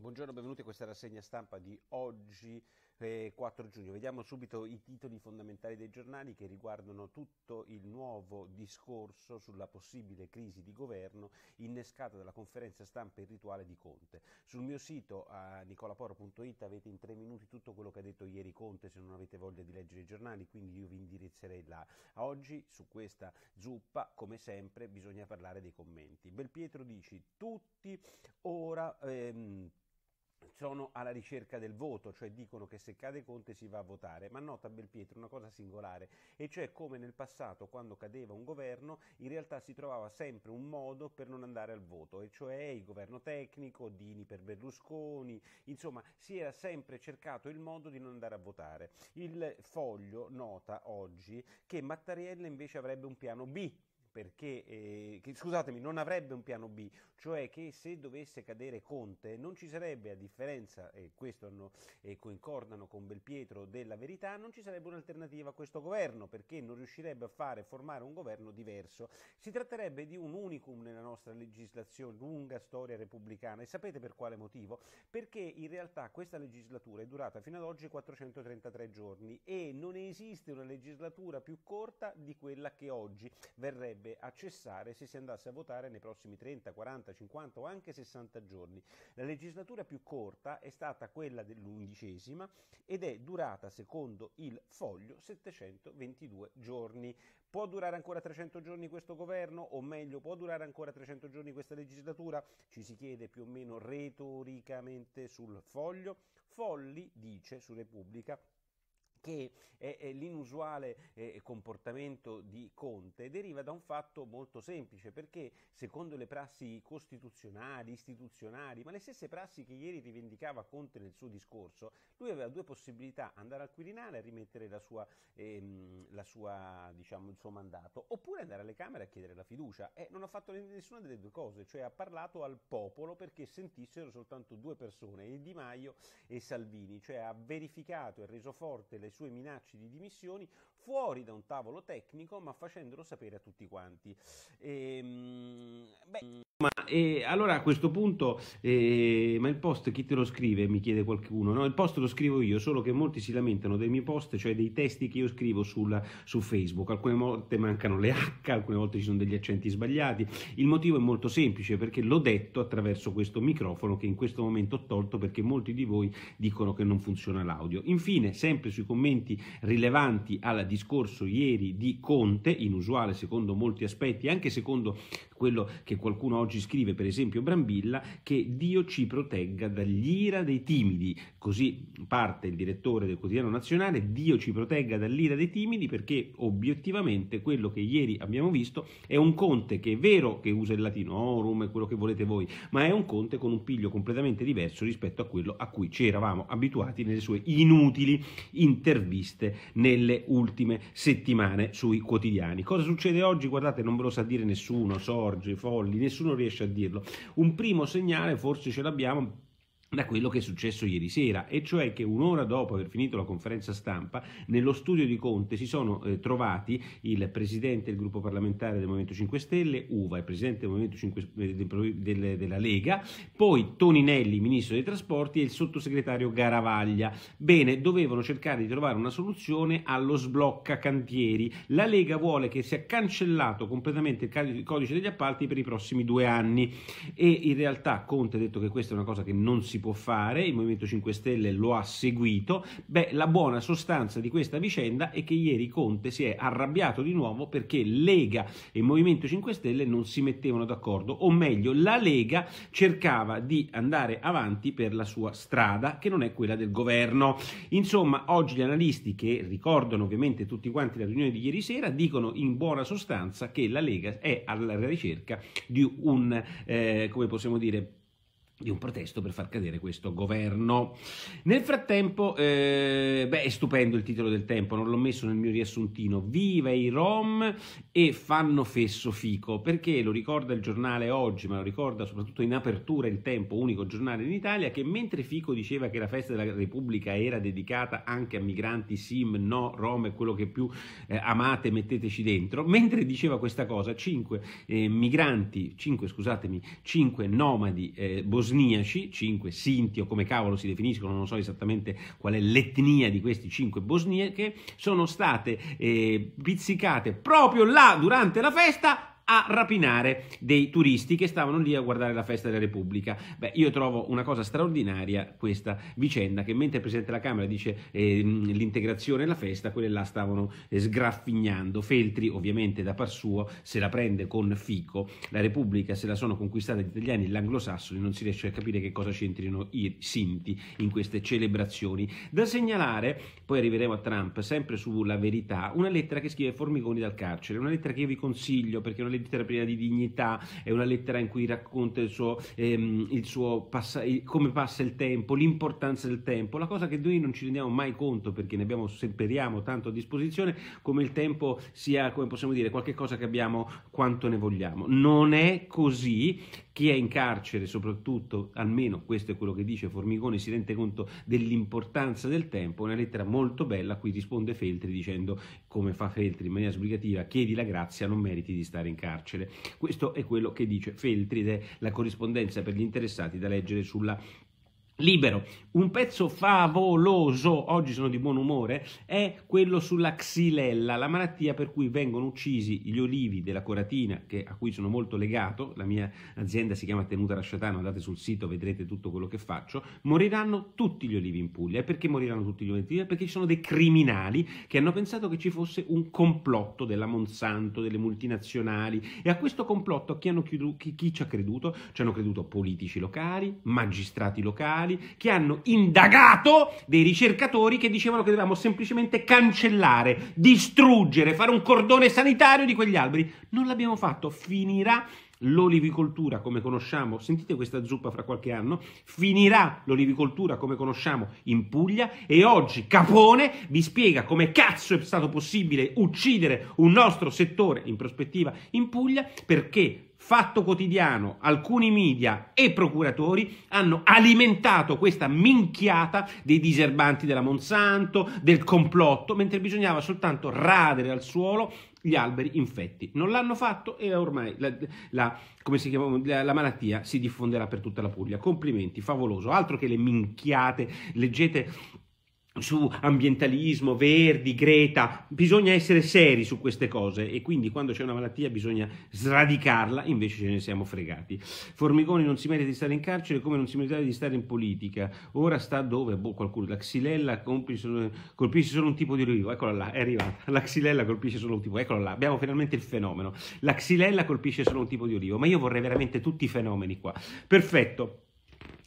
Buongiorno, benvenuti a questa rassegna stampa di oggi eh, 4 giugno. Vediamo subito i titoli fondamentali dei giornali che riguardano tutto il nuovo discorso sulla possibile crisi di governo innescata dalla conferenza stampa e rituale di Conte. Sul mio sito a nicolaporo.it avete in tre minuti tutto quello che ha detto ieri Conte se non avete voglia di leggere i giornali, quindi io vi indirizzerei là. Oggi su questa zuppa, come sempre, bisogna parlare dei commenti. Belpietro dici tutti ora... Ehm, sono alla ricerca del voto, cioè dicono che se cade Conte si va a votare, ma nota Belpietro una cosa singolare, e cioè come nel passato quando cadeva un governo in realtà si trovava sempre un modo per non andare al voto, e cioè il governo tecnico, Dini per Berlusconi, insomma si era sempre cercato il modo di non andare a votare. Il foglio nota oggi che Mattarella invece avrebbe un piano B perché, eh, che, scusatemi, non avrebbe un piano B, cioè che se dovesse cadere Conte non ci sarebbe, a differenza, e questo hanno, eh, concordano con Belpietro della verità, non ci sarebbe un'alternativa a questo governo, perché non riuscirebbe a fare, formare un governo diverso. Si tratterebbe di un unicum nella nostra legislazione, lunga storia repubblicana, e sapete per quale motivo? Perché in realtà questa legislatura è durata fino ad oggi 433 giorni e non esiste una legislatura più corta di quella che oggi verrebbe andrebbe a cessare se si andasse a votare nei prossimi 30, 40, 50 o anche 60 giorni. La legislatura più corta è stata quella dell'undicesima ed è durata, secondo il foglio, 722 giorni. Può durare ancora 300 giorni questo governo? O meglio, può durare ancora 300 giorni questa legislatura? Ci si chiede più o meno retoricamente sul foglio. Folli dice su Repubblica che è, l'inusuale eh, comportamento di Conte deriva da un fatto molto semplice, perché secondo le prassi costituzionali, istituzionali, ma le stesse prassi che ieri rivendicava Conte nel suo discorso, lui aveva due possibilità, andare al Quirinale a rimettere la sua, ehm, la sua, diciamo, il suo mandato, oppure andare alle Camere a chiedere la fiducia. E non ha fatto nessuna delle due cose, cioè ha parlato al popolo perché sentissero soltanto due persone, Di Maio e Salvini, cioè ha verificato e reso forte le sue minacce di dimissioni fuori da un tavolo tecnico, ma facendolo sapere a tutti quanti. Ehm, beh. Ma eh, allora a questo punto, eh, ma il post chi te lo scrive? Mi chiede qualcuno. No, il post lo scrivo io, solo che molti si lamentano dei miei post, cioè dei testi che io scrivo sul, su Facebook. Alcune volte mancano le H, alcune volte ci sono degli accenti sbagliati. Il motivo è molto semplice, perché l'ho detto attraverso questo microfono che in questo momento ho tolto perché molti di voi dicono che non funziona l'audio. Infine, sempre sui commenti rilevanti alla discussione, discorso ieri di Conte, inusuale secondo molti aspetti, anche secondo quello che qualcuno oggi scrive, per esempio Brambilla, che Dio ci protegga dall'ira dei timidi. Così parte il direttore del quotidiano nazionale, Dio ci protegga dall'ira dei timidi perché obiettivamente quello che ieri abbiamo visto è un Conte che è vero che usa il latino, orum e quello che volete voi, ma è un Conte con un piglio completamente diverso rispetto a quello a cui ci eravamo abituati nelle sue inutili interviste nelle ultime ultime settimane sui quotidiani. Cosa succede oggi? Guardate, non ve lo sa dire nessuno, Sorge, Folli, nessuno riesce a dirlo. Un primo segnale forse ce l'abbiamo da quello che è successo ieri sera, e cioè che un'ora dopo aver finito la conferenza stampa, nello studio di Conte si sono eh, trovati il presidente del gruppo parlamentare del Movimento 5 Stelle, Uva, il presidente del Movimento 5, eh, del, della Lega, poi Toninelli, ministro dei trasporti, e il sottosegretario Garavaglia. Bene, dovevano cercare di trovare una soluzione allo sblocca cantieri. La Lega vuole che sia cancellato completamente il codice degli appalti per i prossimi due anni e in realtà Conte ha detto che questa è una cosa che non si può fare, il Movimento 5 Stelle lo ha seguito, beh la buona sostanza di questa vicenda è che ieri Conte si è arrabbiato di nuovo perché Lega e Movimento 5 Stelle non si mettevano d'accordo, o meglio la Lega cercava di andare avanti per la sua strada che non è quella del governo. Insomma, oggi gli analisti che ricordano ovviamente tutti quanti la riunione di ieri sera dicono in buona sostanza che la Lega è alla ricerca di un, eh, come possiamo dire, di un protesto per far cadere questo governo. Nel frattempo, eh, beh, è stupendo il titolo del tempo, non l'ho messo nel mio riassuntino. Viva i Rom e fanno fesso fico, perché lo ricorda il giornale oggi, ma lo ricorda soprattutto in apertura il tempo, unico giornale in Italia, che mentre Fico diceva che la festa della Repubblica era dedicata anche a migranti, sim, no, Rom è quello che più eh, amate, metteteci dentro, mentre diceva questa cosa, 5 eh, migranti, 5 scusatemi, 5 nomadi eh, bosini, bosniaci, cinque sinti o come cavolo si definiscono, non so esattamente qual è l'etnia di questi cinque bosniache, sono state eh, pizzicate proprio là durante la festa a rapinare dei turisti che stavano lì a guardare la festa della Repubblica. Beh, io trovo una cosa straordinaria questa vicenda che mentre il Presidente della Camera dice eh, l'integrazione e la festa, quelle là stavano eh, sgraffignando. Feltri ovviamente da par suo se la prende con fico, la Repubblica se la sono conquistata gli italiani e gli anglosassoni, non si riesce a capire che cosa c'entrino i sinti in queste celebrazioni. Da segnalare, poi arriveremo a Trump, sempre sulla verità, una lettera che scrive Formigoni dal carcere, una lettera che io vi consiglio perché è una lettera lettera piena di dignità, è una lettera in cui racconta il suo, ehm, il suo passa, come passa il tempo, l'importanza del tempo, la cosa che noi non ci rendiamo mai conto perché ne abbiamo, speriamo, tanto a disposizione, come il tempo sia, come possiamo dire, qualche cosa che abbiamo quanto ne vogliamo. Non è così chi è in carcere soprattutto, almeno questo è quello che dice Formigoni, si rende conto dell'importanza del tempo, una lettera molto bella a cui risponde Feltri dicendo, come fa Feltri in maniera sbrigativa, chiedi la grazia, non meriti di stare in carcere. Questo è quello che dice Feltri ed è la corrispondenza per gli interessati da leggere sulla Libero, un pezzo favoloso, oggi sono di buon umore, è quello sulla xylella, la malattia per cui vengono uccisi gli olivi della coratina, che, a cui sono molto legato, la mia azienda si chiama Tenuta Rasciatano, andate sul sito, vedrete tutto quello che faccio, moriranno tutti gli olivi in Puglia. E perché moriranno tutti gli olivi in Puglia? Perché ci sono dei criminali che hanno pensato che ci fosse un complotto della Monsanto, delle multinazionali, e a questo complotto chi, hanno chi, chi ci ha creduto? Ci hanno creduto politici locali, magistrati locali, giornali che hanno indagato dei ricercatori che dicevano che dovevamo semplicemente cancellare, distruggere, fare un cordone sanitario di quegli alberi. Non l'abbiamo fatto, finirà l'olivicoltura come conosciamo, sentite questa zuppa fra qualche anno, finirà l'olivicoltura come conosciamo in Puglia e oggi Capone vi spiega come cazzo è stato possibile uccidere un nostro settore in prospettiva in Puglia perché Fatto Quotidiano, alcuni media e procuratori hanno alimentato questa minchiata dei diserbanti della Monsanto, del complotto, mentre bisognava soltanto radere al suolo gli alberi infetti. Non l'hanno fatto e ormai la, la, si chiama, la, la, malattia si diffonderà per tutta la Puglia. Complimenti, favoloso. Altro che le minchiate, leggete su ambientalismo, Verdi, Greta, bisogna essere seri su queste cose e quindi quando c'è una malattia bisogna sradicarla, invece ce ne siamo fregati. Formigoni non si merita di stare in carcere come non si merita di stare in politica, ora sta dove? Boh, qualcuno, la xilella solo, colpisce solo un tipo di olivo, eccola là, è arrivata, la xilella colpisce solo un tipo, eccola là, abbiamo finalmente il fenomeno, la xilella colpisce solo un tipo di olivo, ma io vorrei veramente tutti i fenomeni qua, perfetto.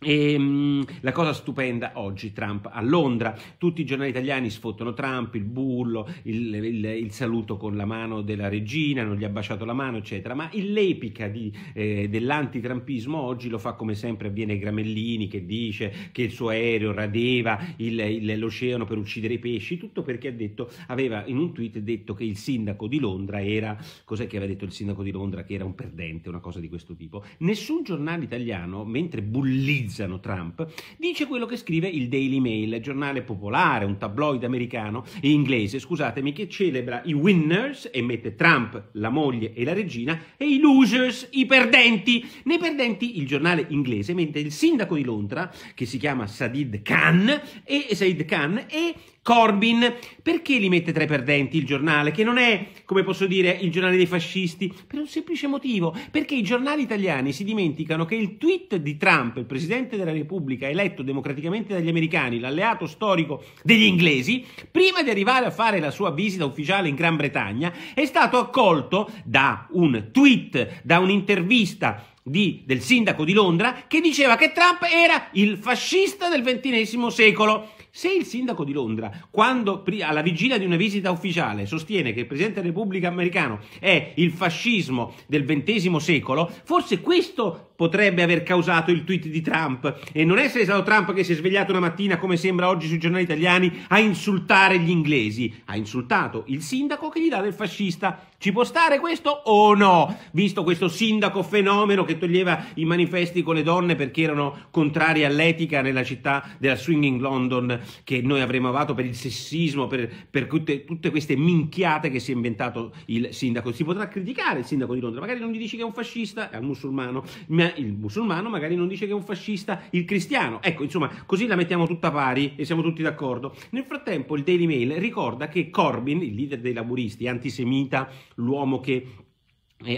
E, ehm, la cosa stupenda oggi Trump a Londra, tutti i giornali italiani sfottano Trump, il bullo, il, il, il saluto con la mano della regina, non gli ha baciato la mano eccetera, ma l'epica di, eh, dell'antitrampismo oggi lo fa come sempre avviene Gramellini che dice che il suo aereo radeva il, l'oceano per uccidere i pesci, tutto perché ha detto, aveva in un tweet detto che il sindaco di Londra era, cos'è che aveva detto il sindaco di Londra che era un perdente, una cosa di questo tipo, nessun giornale italiano mentre bullizza sindicalizzano Trump, dice quello che scrive il Daily Mail, giornale popolare, un tabloid americano e inglese, scusatemi, che celebra i winners e mette Trump, la moglie e la regina, e i losers, i perdenti. Nei perdenti il giornale inglese, mette il sindaco di Londra, che si chiama Sadid Khan, e, Said Khan, e Corbyn, perché li mette tra i perdenti il giornale, che non è, come posso dire, il giornale dei fascisti? Per un semplice motivo, perché i giornali italiani si dimenticano che il tweet di Trump, il Presidente della Repubblica, eletto democraticamente dagli americani, l'alleato storico degli inglesi, prima di arrivare a fare la sua visita ufficiale in Gran Bretagna, è stato accolto da un tweet, da un'intervista di, del sindaco di Londra che diceva che Trump era il fascista del XX secolo. Se il sindaco di Londra, quando alla vigilia di una visita ufficiale sostiene che il presidente della Repubblica americano è il fascismo del XX secolo, forse questo potrebbe aver causato il tweet di Trump e non essere stato Trump che si è svegliato una mattina, come sembra oggi sui giornali italiani, a insultare gli inglesi. Ha insultato il sindaco che gli dà del fascista. Ci può stare questo o no? Visto questo sindaco fenomeno che toglieva i manifesti con le donne perché erano contrari all'etica nella città della Swinging London che noi avremmo avuto per il sessismo, per, per tutte, tutte, queste minchiate che si è inventato il sindaco. Si potrà criticare il sindaco di Londra, magari non gli dici che è un fascista, è un musulmano, ma il musulmano magari non dice che è un fascista, il cristiano. Ecco, insomma, così la mettiamo tutta pari e siamo tutti d'accordo. Nel frattempo il Daily Mail ricorda che Corbyn, il leader dei laburisti, antisemita, l'uomo che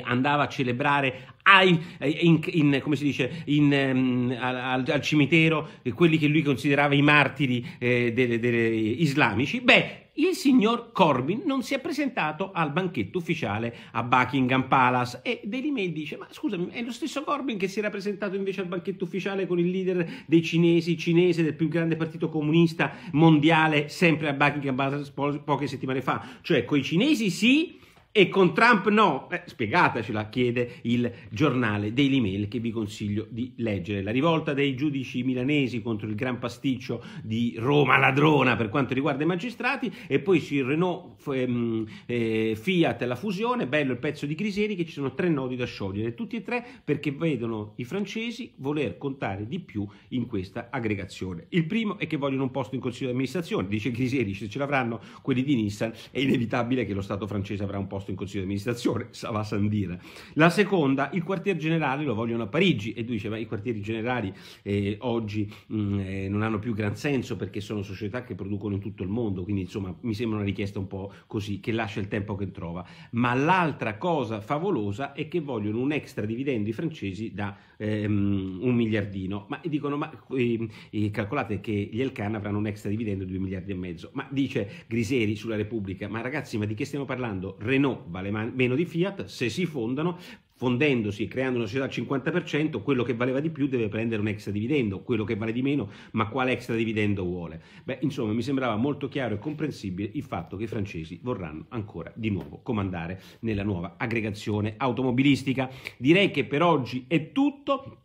andava a celebrare ai, in, in, come si dice, in, um, al, al, cimitero eh, quelli che lui considerava i martiri eh, delle, delle islamici, beh, il signor Corbyn non si è presentato al banchetto ufficiale a Buckingham Palace e Daily Mail dice ma scusami è lo stesso Corbyn che si era presentato invece al banchetto ufficiale con il leader dei cinesi, cinese del più grande partito comunista mondiale sempre a Buckingham Palace po- poche settimane fa, cioè coi cinesi sì e con Trump no? Eh, spiegatacela, chiede il giornale Daily Mail che vi consiglio di leggere. La rivolta dei giudici milanesi contro il gran pasticcio di Roma ladrona per quanto riguarda i magistrati e poi su Renault ehm, eh, Fiat la fusione, bello il pezzo di Griseri che ci sono tre nodi da sciogliere, tutti e tre perché vedono i francesi voler contare di più in questa aggregazione. Il primo è che vogliono un posto in consiglio di amministrazione, dice Griseri, se ce l'avranno quelli di Nissan è inevitabile che lo Stato francese avrà un posto posto in consiglio di amministrazione, va Sandina. La seconda, il quartier generale lo vogliono a Parigi e lui dice ma i quartieri generali eh, oggi mh, mm, eh, non hanno più gran senso perché sono società che producono in tutto il mondo, quindi insomma mi sembra una richiesta un po' così, che lascia il tempo che trova. Ma l'altra cosa favolosa è che vogliono un extra dividendo i francesi da ehm, un miliardino, ma dicono, ma eh, calcolate che gli Elkan avranno un extra dividendo di 2 miliardi e mezzo, ma dice Griseri sulla Repubblica, ma ragazzi ma di che stiamo parlando? Renault vale meno di Fiat, se si fondano fondendosi e creando una società al 50%, quello che valeva di più deve prendere un extra dividendo, quello che vale di meno, ma quale extra dividendo vuole? Beh, insomma, mi sembrava molto chiaro e comprensibile il fatto che i francesi vorranno ancora di nuovo comandare nella nuova aggregazione automobilistica. Direi che per oggi è tutto.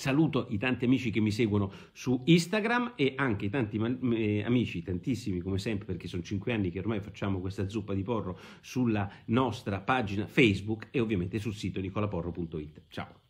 Saluto i tanti amici che mi seguono su Instagram e anche i tanti amici, tantissimi come sempre, perché sono cinque anni che ormai facciamo questa zuppa di porro sulla nostra pagina Facebook e ovviamente sul sito nicolaporro.it. Ciao!